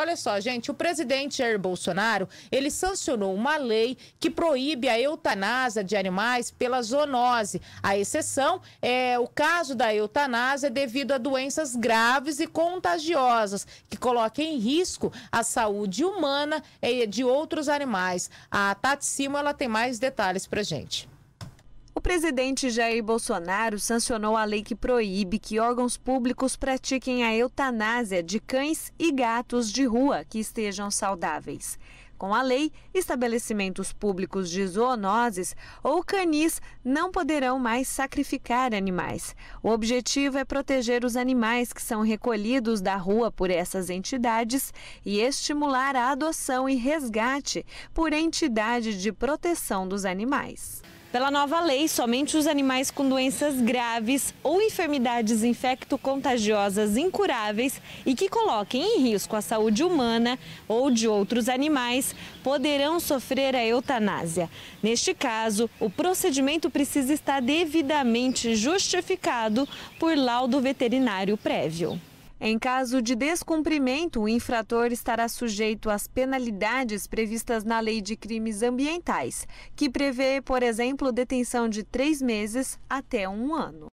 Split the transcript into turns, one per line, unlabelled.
Olha só, gente, o presidente Jair Bolsonaro, ele sancionou uma lei que proíbe a eutanásia de animais pela zoonose. A exceção é o caso da eutanásia devido a doenças graves e contagiosas que coloquem em risco a saúde humana e de outros animais. A Tati Simo, ela tem mais detalhes pra gente.
O presidente Jair Bolsonaro sancionou a lei que proíbe que órgãos públicos pratiquem a eutanásia de cães e gatos de rua que estejam saudáveis. Com a lei, estabelecimentos públicos de zoonoses ou canis não poderão mais sacrificar animais. O objetivo é proteger os animais que são recolhidos da rua por essas entidades e estimular a adoção e resgate por entidade de proteção dos animais. Pela nova lei, somente os animais com doenças graves ou enfermidades infecto-contagiosas incuráveis e que coloquem em risco a saúde humana ou de outros animais poderão sofrer a eutanásia. Neste caso, o procedimento precisa estar devidamente justificado por laudo veterinário prévio. Em caso de descumprimento, o infrator estará sujeito às penalidades previstas na Lei de Crimes Ambientais, que prevê, por exemplo, detenção de três meses até um ano.